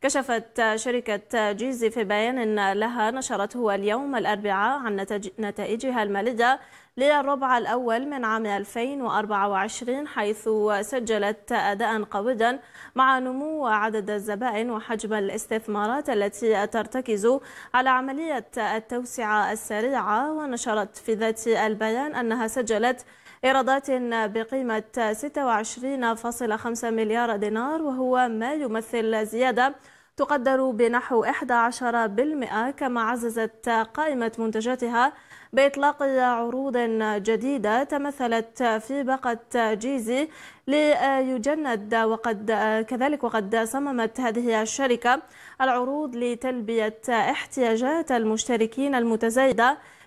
كشفت شركة جيزي في بيان لها نشرته اليوم الأربعاء عن نتائجها المالية للربع الأول من عام 2024 حيث سجلت أداء قويا مع نمو عدد الزبائن وحجم الاستثمارات التي ترتكز على عملية التوسعة السريعة ونشرت في ذات البيان أنها سجلت إيرادات بقيمة 26.5 مليار دينار وهو ما يمثل زيادة تقدر بنحو 11% كما عززت قائمة منتجاتها بإطلاق عروض جديدة تمثلت في باقة جيزي ليجند وقد كذلك وقد صممت هذه الشركة العروض لتلبية احتياجات المشتركين المتزايدة